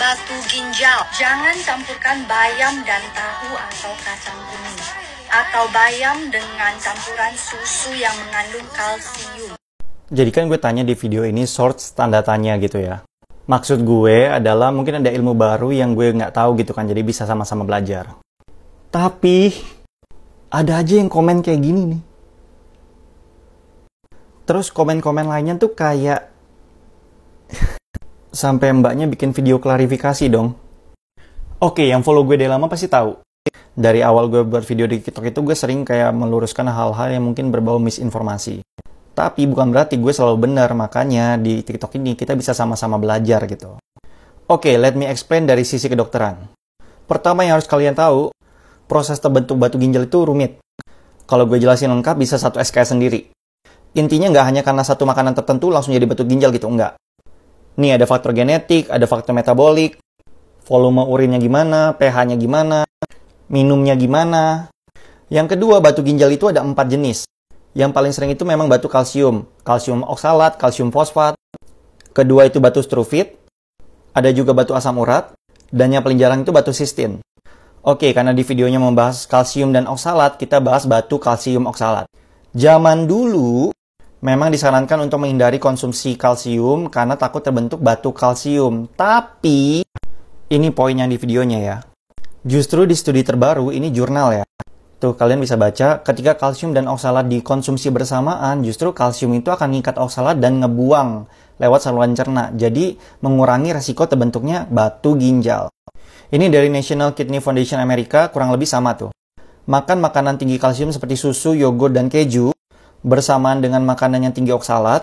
batu ginjal. Jangan campurkan bayam dan tahu atau kacang kuning atau bayam dengan campuran susu yang mengandung kalsium. Jadi kan gue tanya di video ini shorts tanda tanya gitu ya. Maksud gue adalah mungkin ada ilmu baru yang gue nggak tahu gitu kan, jadi bisa sama-sama belajar. Tapi ada aja yang komen kayak gini nih. Terus komen-komen lainnya tuh kayak sampai mbaknya bikin video klarifikasi dong. Oke, yang follow gue dari lama pasti tahu. Dari awal gue buat video di TikTok itu gue sering kayak meluruskan hal-hal yang mungkin berbau misinformasi. Tapi bukan berarti gue selalu benar, makanya di TikTok ini kita bisa sama-sama belajar gitu. Oke, let me explain dari sisi kedokteran. Pertama yang harus kalian tahu, proses terbentuk batu ginjal itu rumit. Kalau gue jelasin lengkap bisa satu SKS sendiri. Intinya nggak hanya karena satu makanan tertentu langsung jadi batu ginjal gitu, enggak. Nih ada faktor genetik, ada faktor metabolik, volume urinnya gimana, pH-nya gimana, minumnya gimana. Yang kedua, batu ginjal itu ada empat jenis. Yang paling sering itu memang batu kalsium, kalsium oksalat, kalsium fosfat. Kedua itu batu strufit, ada juga batu asam urat, dan yang paling jarang itu batu sistin. Oke, karena di videonya membahas kalsium dan oksalat, kita bahas batu kalsium oksalat. Zaman dulu, Memang disarankan untuk menghindari konsumsi kalsium karena takut terbentuk batu kalsium. Tapi, ini poin yang di videonya ya. Justru di studi terbaru, ini jurnal ya. Tuh, kalian bisa baca, ketika kalsium dan oksalat dikonsumsi bersamaan, justru kalsium itu akan mengikat oksalat dan ngebuang lewat saluran cerna. Jadi, mengurangi resiko terbentuknya batu ginjal. Ini dari National Kidney Foundation Amerika, kurang lebih sama tuh. Makan makanan tinggi kalsium seperti susu, yogurt, dan keju, bersamaan dengan makanan yang tinggi oksalat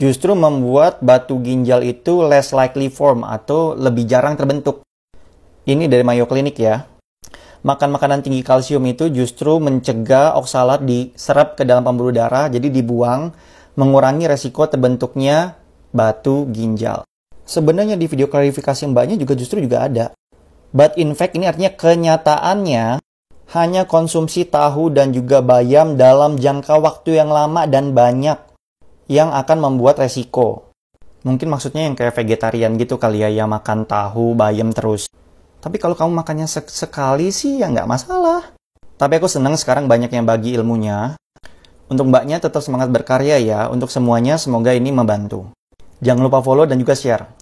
justru membuat batu ginjal itu less likely form atau lebih jarang terbentuk. Ini dari Mayo Clinic ya. Makan makanan tinggi kalsium itu justru mencegah oksalat diserap ke dalam pembuluh darah, jadi dibuang, mengurangi resiko terbentuknya batu ginjal. Sebenarnya di video klarifikasi mbaknya juga justru juga ada. But in fact ini artinya kenyataannya hanya konsumsi tahu dan juga bayam dalam jangka waktu yang lama dan banyak yang akan membuat resiko. Mungkin maksudnya yang kayak vegetarian gitu kali ya, ya makan tahu, bayam terus. Tapi kalau kamu makannya sek sekali sih ya nggak masalah. Tapi aku senang sekarang banyak yang bagi ilmunya. Untuk mbaknya tetap semangat berkarya ya, untuk semuanya semoga ini membantu. Jangan lupa follow dan juga share.